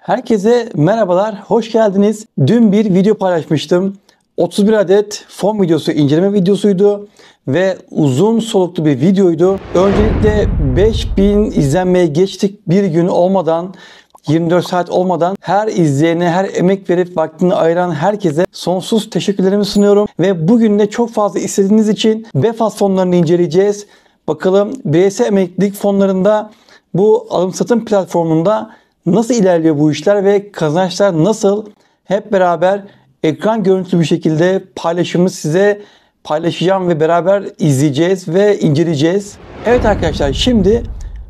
Herkese merhabalar, hoş geldiniz. Dün bir video paylaşmıştım. 31 adet fon videosu inceleme videosuydu ve uzun soluklu bir videoydu. Öncelikle 5000 izlenmeye geçtik bir gün olmadan 24 saat olmadan her izleyene, her emek verip vaktini ayıran herkese sonsuz teşekkürlerimi sunuyorum. Ve bugün de çok fazla istediğiniz için BEFAS fonlarını inceleyeceğiz. Bakalım bireysel emeklilik fonlarında bu alım satım platformunda Nasıl ilerliyor bu işler ve kazançlar nasıl? Hep beraber ekran görüntüsü bir şekilde paylaşımı size paylaşacağım ve beraber izleyeceğiz ve inceleyeceğiz. Evet arkadaşlar şimdi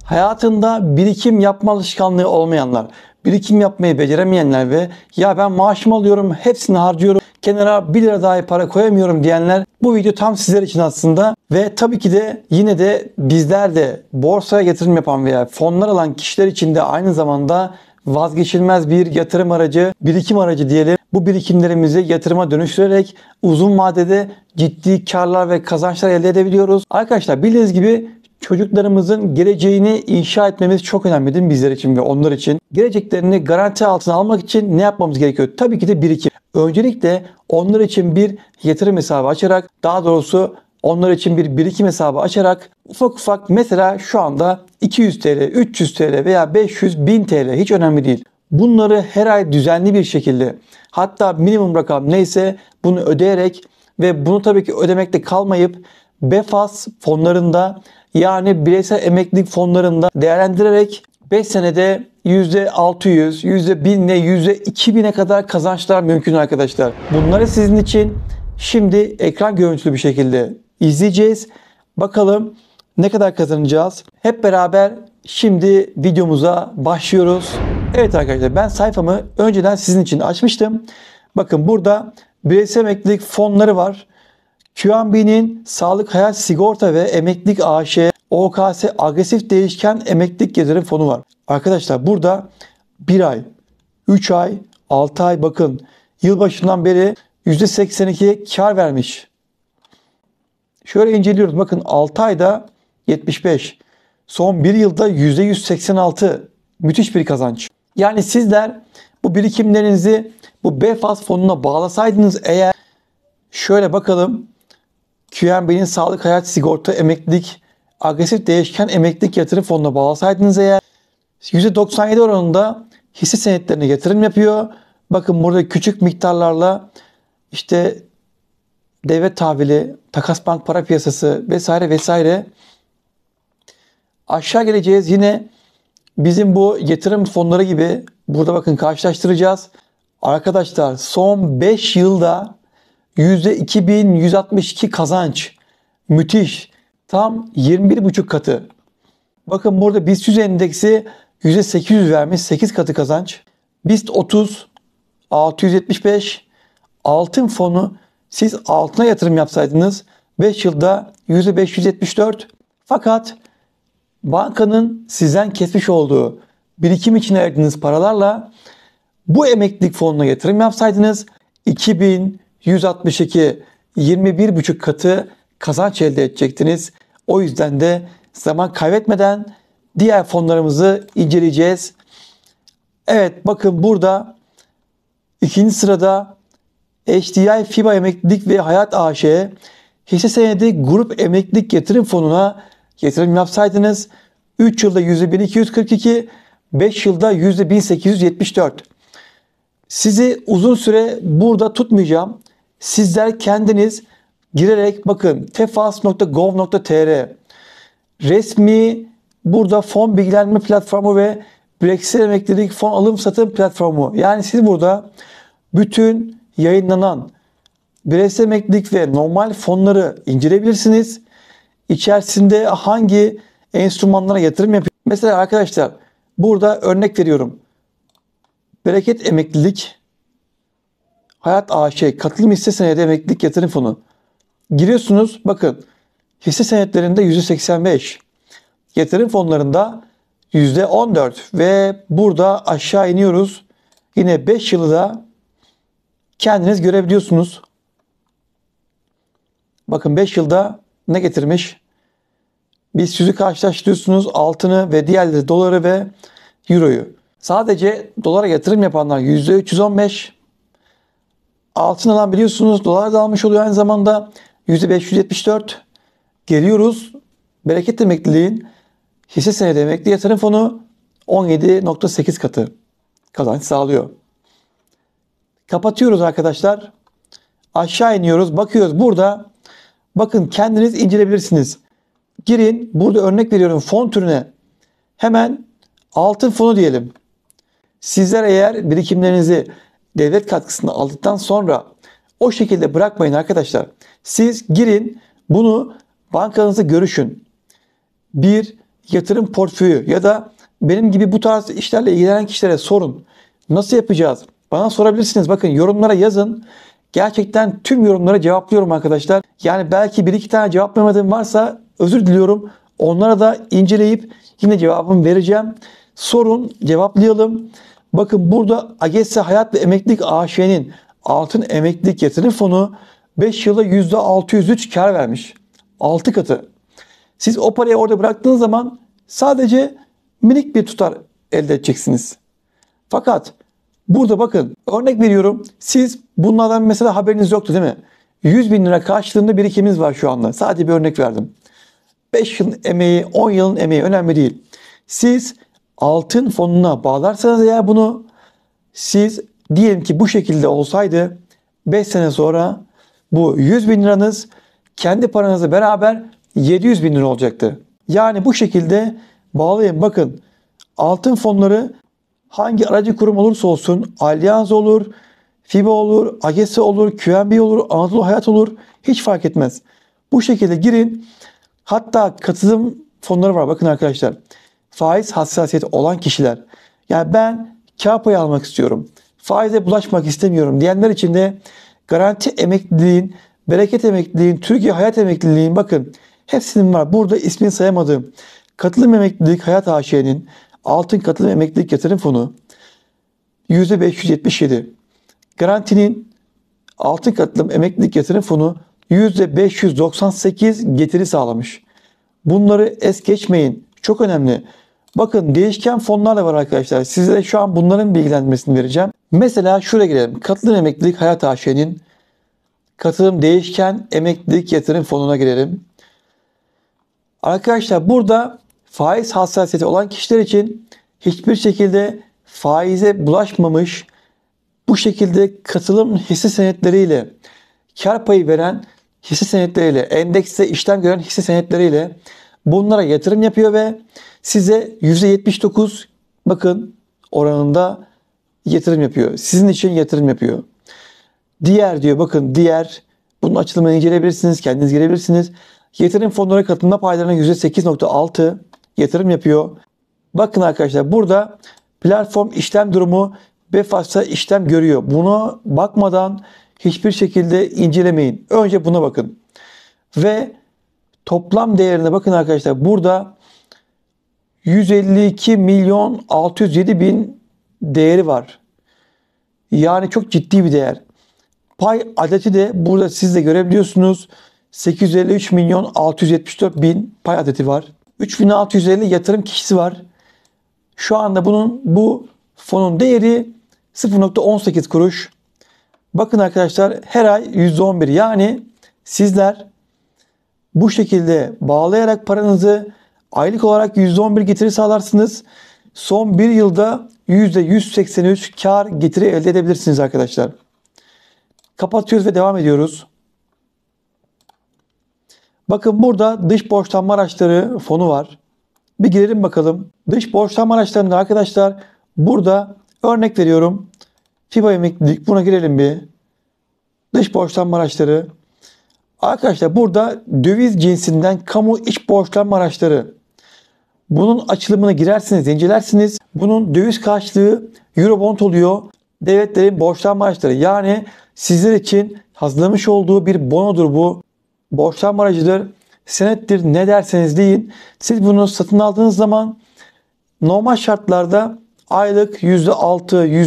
hayatında birikim yapma alışkanlığı olmayanlar, birikim yapmayı beceremeyenler ve ya ben maaşımı alıyorum hepsini harcıyorum kenara 1 lira daha para koyamıyorum diyenler bu video tam sizler için aslında ve tabii ki de yine de bizler de borsaya yatırım yapan veya fonlar alan kişiler için de aynı zamanda vazgeçilmez bir yatırım aracı, birikim aracı diyelim. Bu birikimlerimizi yatırıma dönüştürerek uzun vadede ciddi karlar ve kazançlar elde edebiliyoruz. Arkadaşlar bildiğiniz gibi çocuklarımızın geleceğini inşa etmemiz çok önemli önemlidir bizler için ve onlar için. Geleceklerini garanti altına almak için ne yapmamız gerekiyor? Tabii ki de birikim. Öncelikle onlar için bir yatırım hesabı açarak, daha doğrusu onlar için bir birikim hesabı açarak ufak ufak mesela şu anda 200 TL, 300 TL veya 500, 1000 TL hiç önemli değil. Bunları her ay düzenli bir şekilde hatta minimum rakam neyse bunu ödeyerek ve bunu tabii ki ödemekte kalmayıp BEFAS fonlarında yani bireysel emeklilik fonlarında değerlendirerek 5 senede %600, %1000 ile %2000'e kadar kazançlar mümkün arkadaşlar. Bunları sizin için şimdi ekran görüntülü bir şekilde izleyeceğiz. Bakalım ne kadar kazanacağız? Hep beraber şimdi videomuza başlıyoruz. Evet arkadaşlar ben sayfamı önceden sizin için açmıştım. Bakın burada bireysel emeklilik fonları var. QNB'nin Sağlık Hayat Sigorta ve Emeklilik AŞ OKS Agresif Değişken Emeklilik Gelirim Fonu var. Arkadaşlar burada 1 ay, 3 ay, 6 ay bakın yılbaşından beri %82'ye kar vermiş. Şöyle inceliyoruz bakın 6 ayda 75, son 1 yılda %186 müthiş bir kazanç. Yani sizler bu birikimlerinizi bu BFAS fonuna bağlasaydınız eğer şöyle bakalım QNB'nin sağlık hayat sigorta emeklilik agresif değişken emeklilik yatırım fonuna bağlasaydınız eğer %97 oranında hisse senetlerine yatırım yapıyor. Bakın burada küçük miktarlarla işte devlet tahvili, takas bank para piyasası vesaire vesaire aşağı geleceğiz. Yine bizim bu yatırım fonları gibi burada bakın karşılaştıracağız. Arkadaşlar son 5 yılda %2162 kazanç. Müthiş. Tam 21,5 katı. Bakın burada BIST 100 endeksi %800 vermiş. 8 katı kazanç. BIST 30 675 altın fonu siz altına yatırım yapsaydınız 5 yılda %574 fakat bankanın sizden kesmiş olduğu birikim için ayırdığınız paralarla bu emeklilik fonuna yatırım yapsaydınız 2000 162 21,5 katı kazanç elde edecektiniz. O yüzden de zaman kaybetmeden diğer fonlarımızı inceleyeceğiz. Evet bakın burada ikinci sırada HDI FIBA Emeklilik ve Hayat AŞ hisse senedi grup emeklilik yatırım fonuna yatırım yapsaydınız 3 yılda %1242, 5 yılda %1874. Sizi uzun süre burada tutmayacağım. Sizler kendiniz girerek bakın tefas.gov.tr resmi burada fon bilgilenme platformu ve Brexit emeklilik fon alım satım platformu. Yani siz burada bütün yayınlanan Brexit emeklilik ve normal fonları inceleyebilirsiniz. İçerisinde hangi enstrümanlara yatırım yapıyor? Mesela arkadaşlar burada örnek veriyorum. Bereket emeklilik Hayat AŞ şey, katılım hisse senedi emeklilik yatırım fonu. Giriyorsunuz bakın hisse senetlerinde %85, yatırım fonlarında %14 ve burada aşağı iniyoruz. Yine 5 yılı da kendiniz görebiliyorsunuz. Bakın 5 yılda ne getirmiş? Biz yüzü karşılaştırıyorsunuz altını ve diğerleri doları ve euroyu. Sadece dolara yatırım yapanlar %315, altın alan biliyorsunuz dolar da almış oluyor aynı zamanda %574 geliyoruz. Bereketli emekliliğin hisse senedi emekli yatırım fonu 17.8 katı kazanç sağlıyor. Kapatıyoruz arkadaşlar. Aşağı iniyoruz. Bakıyoruz burada. Bakın kendiniz incelebilirsiniz. Girin. Burada örnek veriyorum fon türüne. Hemen altın fonu diyelim. Sizler eğer birikimlerinizi devlet katkısını aldıktan sonra o şekilde bırakmayın arkadaşlar. Siz girin bunu bankanızla görüşün. Bir yatırım portföyü ya da benim gibi bu tarz işlerle ilgilenen kişilere sorun. Nasıl yapacağız? Bana sorabilirsiniz. Bakın yorumlara yazın. Gerçekten tüm yorumlara cevaplıyorum arkadaşlar. Yani belki bir iki tane cevaplamadığım varsa özür diliyorum. Onlara da inceleyip yine cevabımı vereceğim. Sorun, cevaplayalım. Bakın burada AGESE Hayat ve Emeklilik AŞ'nin altın emeklilik yatırım fonu 5 yılda %603 kar vermiş. 6 katı. Siz o parayı orada bıraktığınız zaman sadece minik bir tutar elde edeceksiniz. Fakat burada bakın örnek veriyorum siz bunlardan mesela haberiniz yoktu değil mi? 100 bin lira karşılığında birikiminiz var şu anda. Sadece bir örnek verdim. 5 yılın emeği, 10 yılın emeği önemli değil. Siz altın fonuna bağlarsanız eğer bunu siz diyelim ki bu şekilde olsaydı 5 sene sonra bu 100 bin liranız kendi paranızla beraber 700 bin lira olacaktı. Yani bu şekilde bağlayın. Bakın altın fonları hangi aracı kurum olursa olsun Allianz olur, FIBA olur, AGESE olur, QNB olur, Anadolu Hayat olur hiç fark etmez. Bu şekilde girin. Hatta katılım fonları var bakın arkadaşlar faiz hassasiyeti olan kişiler yani ben kağıt payı almak istiyorum, faize bulaşmak istemiyorum diyenler için de garanti emekliliğin, bereket emekliliğin, Türkiye hayat emekliliğin bakın hepsinin var. Burada ismini sayamadığım katılım emeklilik hayat AŞ'nin altın katılım emeklilik yatırım fonu %577. Garantinin altın katılım emeklilik yatırım fonu %598 getiri sağlamış. Bunları es geçmeyin çok önemli. Bakın değişken fonlar da var arkadaşlar. Size şu an bunların bilgilendirmesini vereceğim. Mesela şuraya girelim. Katılım emeklilik hayat AŞ'nin katılım değişken emeklilik yatırım fonuna girelim. Arkadaşlar burada faiz hassasiyeti olan kişiler için hiçbir şekilde faize bulaşmamış bu şekilde katılım hisse senetleriyle kar payı veren hisse senetleriyle endekste işlem gören hisse senetleriyle bunlara yatırım yapıyor ve size %79 bakın oranında yatırım yapıyor. Sizin için yatırım yapıyor. Diğer diyor bakın diğer bunun açılımını inceleyebilirsiniz. Kendiniz girebilirsiniz. Yatırım fonlara katılma paylarının %8.6 yatırım yapıyor. Bakın arkadaşlar burada platform işlem durumu BFAS'ta işlem görüyor. Buna bakmadan hiçbir şekilde incelemeyin. Önce buna bakın. Ve toplam değerine bakın arkadaşlar burada 152 milyon 607 bin değeri var. Yani çok ciddi bir değer. Pay adeti de burada siz de görebiliyorsunuz. 853 milyon 674 bin pay adeti var. 3650 yatırım kişisi var. Şu anda bunun bu fonun değeri 0.18 kuruş. Bakın arkadaşlar her ay %11 yani sizler bu şekilde bağlayarak paranızı aylık olarak %11 getiri sağlarsınız. Son bir yılda %183 kar getiri elde edebilirsiniz arkadaşlar. Kapatıyoruz ve devam ediyoruz. Bakın burada dış borçlanma araçları fonu var. Bir girelim bakalım. Dış borçlanma araçlarında arkadaşlar burada örnek veriyorum. FIBA emeklilik buna girelim bir. Dış borçlanma araçları Arkadaşlar burada döviz cinsinden kamu iç borçlanma araçları bunun açılımına girersiniz, incelersiniz. Bunun döviz karşılığı Eurobond oluyor. Devletlerin borçlanma araçları yani sizler için hazırlamış olduğu bir bonodur bu. Borçlanma aracıdır, senettir ne derseniz deyin. Siz bunu satın aldığınız zaman normal şartlarda aylık %6,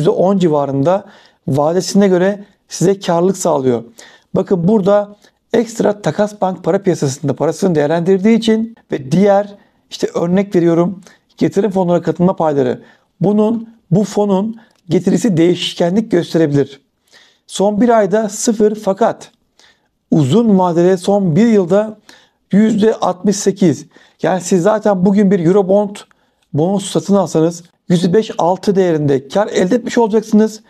%10 civarında vadesine göre size karlılık sağlıyor. Bakın burada ekstra takas bank para piyasasında parasını değerlendirdiği için ve diğer işte örnek veriyorum getirim fonlara katılma payları bunun bu fonun getirisi değişkenlik gösterebilir. Son bir ayda sıfır fakat uzun vadede son bir yılda %68. Yani siz zaten bugün bir Eurobond bonus satın alsanız %5-6 değerinde kar elde etmiş olacaksınız.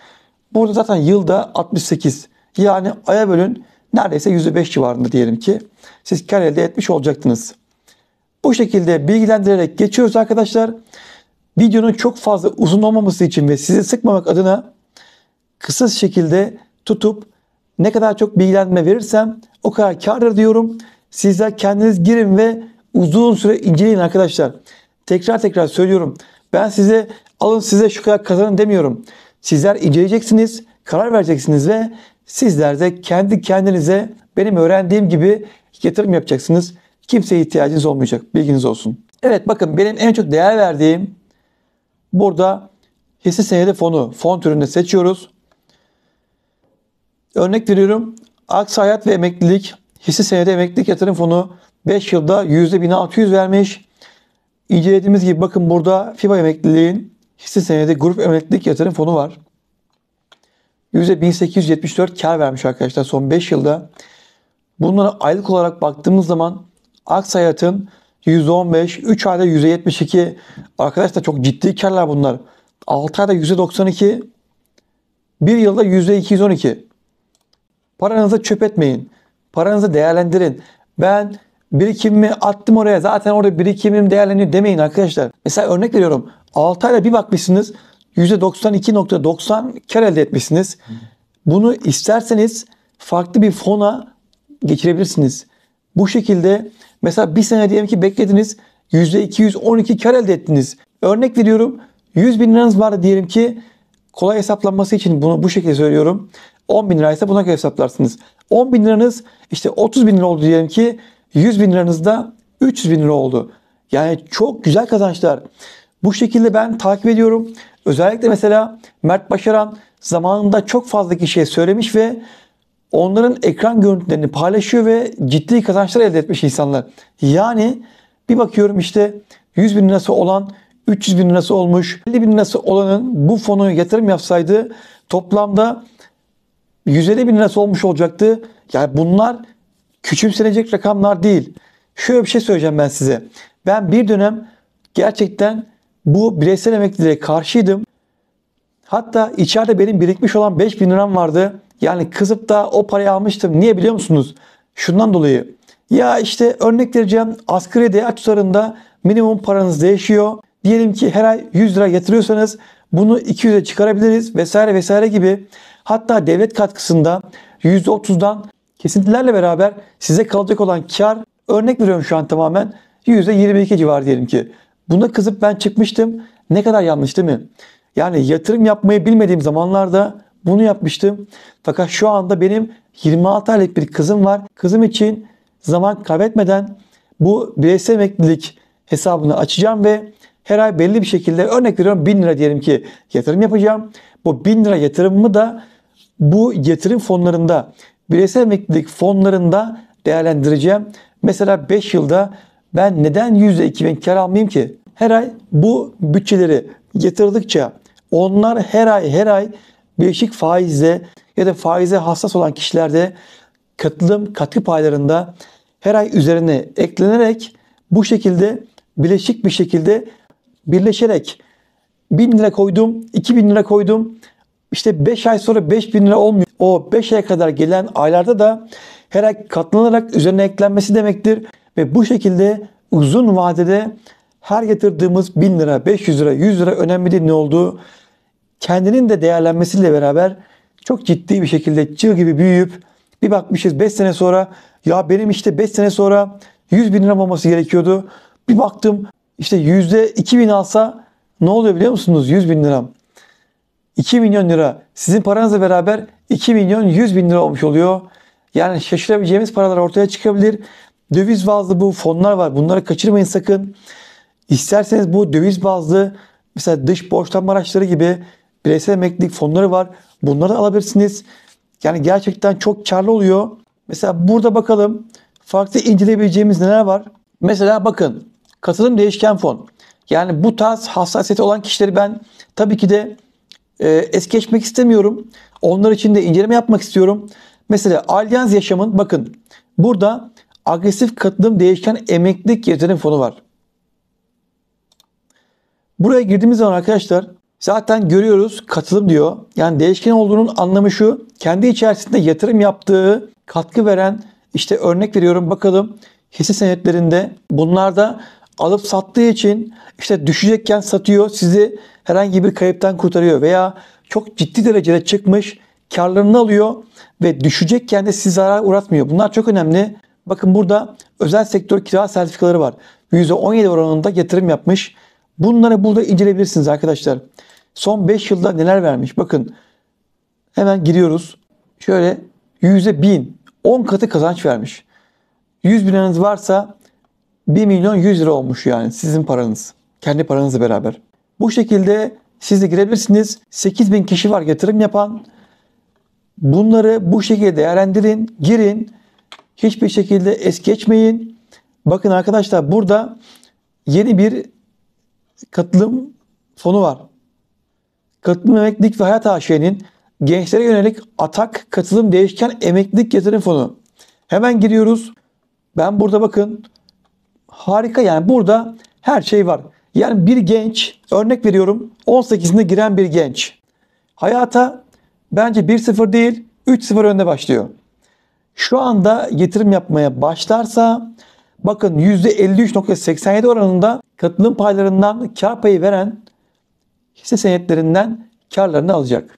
Burada zaten yılda 68. Yani aya bölün neredeyse %5 civarında diyelim ki siz kar elde etmiş olacaktınız. Bu şekilde bilgilendirerek geçiyoruz arkadaşlar. Videonun çok fazla uzun olmaması için ve sizi sıkmamak adına kısa şekilde tutup ne kadar çok bilgilendirme verirsem o kadar kardır diyorum. Sizler kendiniz girin ve uzun süre inceleyin arkadaşlar. Tekrar tekrar söylüyorum. Ben size alın size şu kadar kazanın demiyorum. Sizler inceleyeceksiniz, karar vereceksiniz ve Sizler de kendi kendinize benim öğrendiğim gibi yatırım yapacaksınız. Kimseye ihtiyacınız olmayacak. Bilginiz olsun. Evet bakın benim en çok değer verdiğim burada hisse senedi fonu, fon türünde seçiyoruz. Örnek veriyorum. Aks Hayat ve Emeklilik hisse senedi emeklilik yatırım fonu 5 yılda %1600 vermiş. İncelediğimiz gibi bakın burada FIBA emekliliğin hisse senedi grup emeklilik yatırım fonu var. %1874 kar vermiş arkadaşlar son 5 yılda. Bunlara aylık olarak baktığımız zaman Aksayatın %115, %15, 3 ayda %72. Arkadaşlar çok ciddi karlar bunlar. 6 ayda %92, 1 yılda %212. Paranızı çöp etmeyin. Paranızı değerlendirin. Ben birikimimi attım oraya zaten orada birikimim değerleniyor demeyin arkadaşlar. Mesela örnek veriyorum 6 ayda bir bakmışsınız %92.90 kar elde etmişsiniz. Bunu isterseniz farklı bir fona geçirebilirsiniz. Bu şekilde mesela bir sene diyelim ki beklediniz %212 kar elde ettiniz. Örnek veriyorum 100 bin liranız vardı diyelim ki kolay hesaplanması için bunu bu şekilde söylüyorum. 10 bin liraysa buna göre hesaplarsınız. 10 bin liranız işte 30 bin lira oldu diyelim ki 100 bin liranız da 300 bin lira oldu. Yani çok güzel kazançlar. Bu şekilde ben takip ediyorum. Özellikle mesela Mert Başaran zamanında çok fazla kişiye söylemiş ve onların ekran görüntülerini paylaşıyor ve ciddi kazançlar elde etmiş insanlar. Yani bir bakıyorum işte 100 bin lirası olan 300 bin lirası olmuş. 50 bin lirası olanın bu fonu yatırım yapsaydı toplamda 150 bin lirası olmuş olacaktı. Yani bunlar küçümsenecek rakamlar değil. Şöyle bir şey söyleyeceğim ben size. Ben bir dönem gerçekten bu bireysel emekliliğe karşıydım. Hatta içeride benim birikmiş olan 5000 liram vardı. Yani kızıp da o parayı almıştım. Niye biliyor musunuz? Şundan dolayı. Ya işte örnek vereceğim asgari değer tutarında minimum paranız değişiyor. Diyelim ki her ay 100 lira yatırıyorsanız bunu 200'e çıkarabiliriz vesaire vesaire gibi. Hatta devlet katkısında %30'dan kesintilerle beraber size kalacak olan kar örnek veriyorum şu an tamamen %22 civar diyelim ki. Buna kızıp ben çıkmıştım. Ne kadar yanlış değil mi? Yani yatırım yapmayı bilmediğim zamanlarda bunu yapmıştım. Fakat şu anda benim 26 aylık bir kızım var. Kızım için zaman kaybetmeden bu bireysel emeklilik hesabını açacağım ve her ay belli bir şekilde örnek veriyorum 1000 lira diyelim ki yatırım yapacağım. Bu 1000 lira yatırımımı da bu yatırım fonlarında bireysel emeklilik fonlarında değerlendireceğim. Mesela 5 yılda ben neden %2 bin kar almayayım ki? Her ay bu bütçeleri yatırdıkça onlar her ay her ay değişik faizle ya da faize hassas olan kişilerde katılım katkı paylarında her ay üzerine eklenerek bu şekilde bileşik bir şekilde birleşerek 1000 lira koydum, 2000 lira koydum. İşte 5 ay sonra 5000 lira olmuyor. O 5 aya kadar gelen aylarda da her ay katlanarak üzerine eklenmesi demektir. Ve bu şekilde uzun vadede her yatırdığımız 1000 lira, 500 lira, 100 lira önemli değil ne olduğu kendinin de değerlenmesiyle beraber çok ciddi bir şekilde çığ gibi büyüyüp bir bakmışız 5 sene sonra ya benim işte 5 sene sonra 100 bin lira olması gerekiyordu. Bir baktım işte yüzde 2000 alsa ne oluyor biliyor musunuz? 100 bin lira 2 milyon lira. Sizin paranızla beraber 2 milyon 100 bin lira olmuş oluyor. Yani şaşırabileceğimiz paralar ortaya çıkabilir döviz bazlı bu fonlar var. Bunları kaçırmayın sakın. İsterseniz bu döviz bazlı mesela dış borçlanma araçları gibi bireysel emeklilik fonları var. Bunları alabilirsiniz. Yani gerçekten çok karlı oluyor. Mesela burada bakalım farklı inceleyebileceğimiz neler var. Mesela bakın katılım değişken fon. Yani bu tarz hassasiyeti olan kişileri ben tabii ki de e, es geçmek istemiyorum. Onlar için de inceleme yapmak istiyorum. Mesela Allianz Yaşam'ın bakın burada agresif katılım değişken emeklilik yatırım fonu var. Buraya girdiğimiz zaman arkadaşlar zaten görüyoruz katılım diyor. Yani değişken olduğunun anlamı şu. Kendi içerisinde yatırım yaptığı, katkı veren işte örnek veriyorum bakalım hisse senetlerinde bunlarda alıp sattığı için işte düşecekken satıyor sizi herhangi bir kayıptan kurtarıyor veya çok ciddi derecede çıkmış karlarını alıyor ve düşecekken de sizi zarar uğratmıyor. Bunlar çok önemli. Bakın burada özel sektör kira sertifikaları var. %17 oranında yatırım yapmış. Bunları burada inceleyebilirsiniz arkadaşlar. Son 5 yılda neler vermiş? Bakın hemen giriyoruz. Şöyle %1000 10 katı kazanç vermiş. 100 bin liranız varsa 1 milyon 100 lira olmuş yani sizin paranız. Kendi paranızla beraber. Bu şekilde siz de girebilirsiniz. 8000 kişi var yatırım yapan. Bunları bu şekilde değerlendirin, girin. Hiçbir şekilde es geçmeyin. Bakın arkadaşlar burada yeni bir katılım fonu var. Katılım emeklilik ve hayat AŞ'nin gençlere yönelik atak katılım değişken emeklilik yatırım fonu. Hemen giriyoruz. Ben burada bakın harika yani burada her şey var. Yani bir genç örnek veriyorum 18'inde giren bir genç hayata bence 1-0 değil 3-0 önde başlıyor şu anda yatırım yapmaya başlarsa bakın %53.87 oranında katılım paylarından kar payı veren hisse senetlerinden karlarını alacak.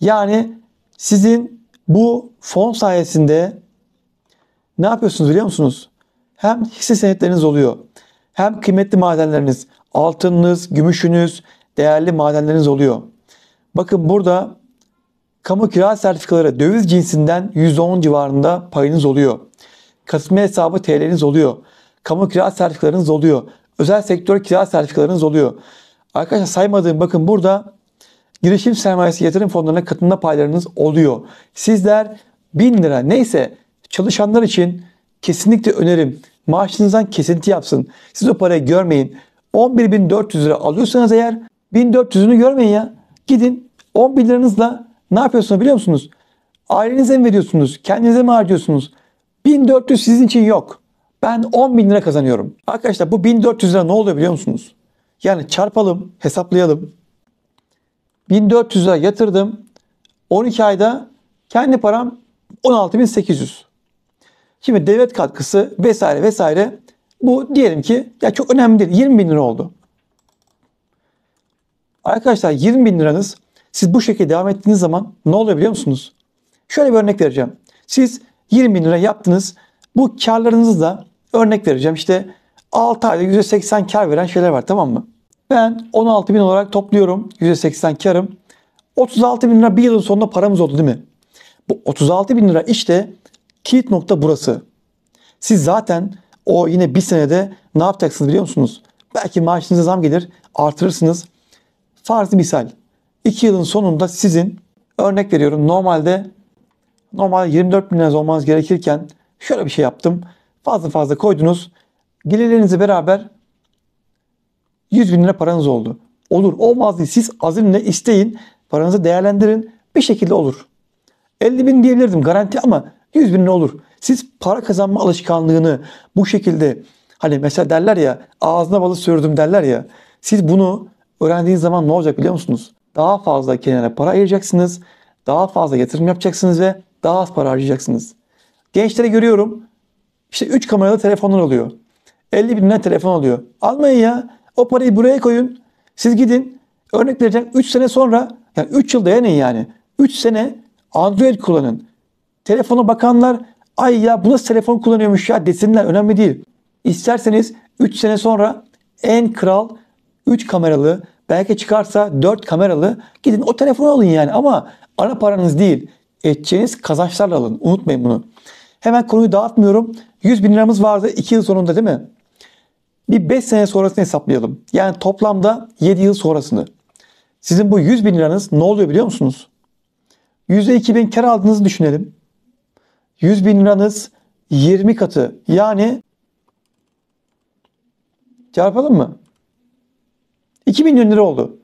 Yani sizin bu fon sayesinde ne yapıyorsunuz biliyor musunuz? Hem hisse senetleriniz oluyor. Hem kıymetli madenleriniz, altınınız, gümüşünüz, değerli madenleriniz oluyor. Bakın burada Kamu kira sertifikaları döviz cinsinden %10 civarında payınız oluyor. Kasmi hesabı TL'niz oluyor. Kamu kira sertifikalarınız oluyor. Özel sektör kira sertifikalarınız oluyor. Arkadaşlar saymadığım bakın burada girişim sermayesi yatırım fonlarına katılma paylarınız oluyor. Sizler 1000 lira neyse çalışanlar için kesinlikle önerim maaşınızdan kesinti yapsın. Siz o parayı görmeyin. 11.400 lira alıyorsanız eğer 1400'ünü görmeyin ya. Gidin 10 bin liranızla ne yapıyorsunuz biliyor musunuz? Ailenize mi veriyorsunuz? Kendinize mi harcıyorsunuz? 1400 sizin için yok. Ben 10 bin lira kazanıyorum. Arkadaşlar bu 1400 lira ne oluyor biliyor musunuz? Yani çarpalım, hesaplayalım. 1400 lira yatırdım. 12 ayda kendi param 16800. Şimdi devlet katkısı vesaire vesaire bu diyelim ki ya çok önemli değil 20 bin lira oldu. Arkadaşlar 20 bin liranız siz bu şekilde devam ettiğiniz zaman ne oluyor biliyor musunuz? Şöyle bir örnek vereceğim. Siz 20 bin lira yaptınız. Bu karlarınızla örnek vereceğim. İşte 6 ayda %80 kar veren şeyler var tamam mı? Ben 16 bin olarak topluyorum. %80 karım. 36 bin lira bir yılın sonunda paramız oldu değil mi? Bu 36 bin lira işte kilit nokta burası. Siz zaten o yine bir senede ne yapacaksınız biliyor musunuz? Belki maaşınıza zam gelir artırırsınız. Farzı misal 2 yılın sonunda sizin örnek veriyorum normalde normal 24 bin liranız olmanız gerekirken şöyle bir şey yaptım. Fazla fazla koydunuz. Gelirlerinizi beraber 100 bin lira paranız oldu. Olur olmaz değil. Siz azimle isteyin. Paranızı değerlendirin. Bir şekilde olur. 50 bin diyebilirdim garanti ama 100 bin ne olur. Siz para kazanma alışkanlığını bu şekilde hani mesela derler ya ağzına balı sürdüm derler ya. Siz bunu öğrendiğiniz zaman ne olacak biliyor musunuz? daha fazla kenara para ayıracaksınız. Daha fazla yatırım yapacaksınız ve daha az para harcayacaksınız. Gençlere görüyorum. işte 3 kameralı telefonlar oluyor, 50 bin lira telefon alıyor. Almayın ya. O parayı buraya koyun. Siz gidin. Örnek vereceğim 3 sene sonra yani 3 yıl dayanın yani. 3 sene Android kullanın. Telefona bakanlar ay ya bu nasıl telefon kullanıyormuş ya desinler önemli değil. İsterseniz 3 sene sonra en kral 3 kameralı Belki çıkarsa 4 kameralı gidin o telefonu alın yani ama ara paranız değil. Edeceğiniz kazançlarla alın. Unutmayın bunu. Hemen konuyu dağıtmıyorum. 100 bin liramız vardı 2 yıl sonunda değil mi? Bir 5 sene sonrasını hesaplayalım. Yani toplamda 7 yıl sonrasını. Sizin bu 100 bin liranız ne oluyor biliyor musunuz? %2 bin kar aldığınızı düşünelim. 100 bin liranız 20 katı yani çarpalım mı? 2 milyon lira oldu.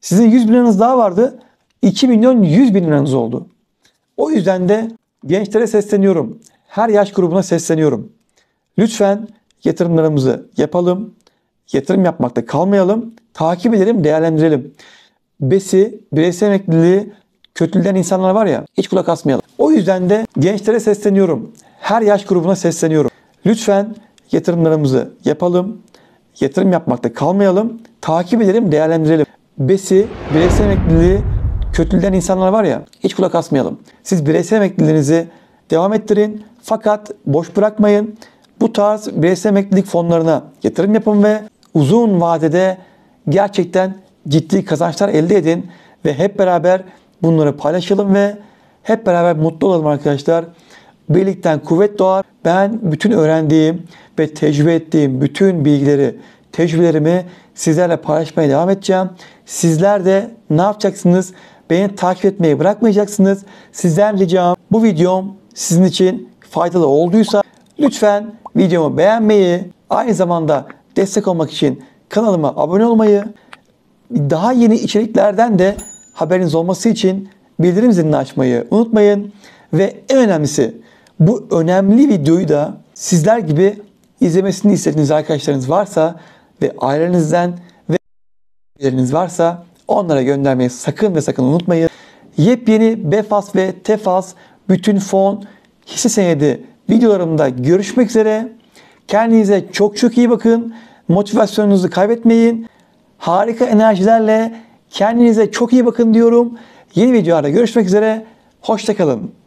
Sizin 100 bin liranız daha vardı. 2 milyon 100 bin liranız oldu. O yüzden de gençlere sesleniyorum. Her yaş grubuna sesleniyorum. Lütfen yatırımlarımızı yapalım. Yatırım yapmakta kalmayalım. Takip edelim, değerlendirelim. Besi, bireysel emekliliği kötülden insanlar var ya hiç kulak asmayalım. O yüzden de gençlere sesleniyorum. Her yaş grubuna sesleniyorum. Lütfen yatırımlarımızı yapalım. Yatırım yapmakta kalmayalım. Takip edelim, değerlendirelim. Besi, bireysel emekliliği kötüleyen insanlar var ya, hiç kulak asmayalım. Siz bireysel emekliliğinizi devam ettirin fakat boş bırakmayın. Bu tarz bireysel emeklilik fonlarına yatırım yapın ve uzun vadede gerçekten ciddi kazançlar elde edin ve hep beraber bunları paylaşalım ve hep beraber mutlu olalım arkadaşlar. Birlikten kuvvet doğar. Ben bütün öğrendiğim ve tecrübe ettiğim bütün bilgileri, tecrübelerimi sizlerle paylaşmaya devam edeceğim. Sizler de ne yapacaksınız? Beni takip etmeyi bırakmayacaksınız. Sizden ricam bu videom sizin için faydalı olduysa lütfen videomu beğenmeyi, aynı zamanda destek olmak için kanalıma abone olmayı, daha yeni içeriklerden de haberiniz olması için bildirim zilini açmayı unutmayın. Ve en önemlisi bu önemli videoyu da sizler gibi izlemesini istediğiniz arkadaşlarınız varsa ve ailenizden ve biriniz varsa onlara göndermeyi sakın ve sakın unutmayın. Yepyeni BEFAS ve TEFAS bütün fon hisse senedi videolarımda görüşmek üzere. Kendinize çok çok iyi bakın. Motivasyonunuzu kaybetmeyin. Harika enerjilerle kendinize çok iyi bakın diyorum. Yeni videolarda görüşmek üzere. Hoşçakalın.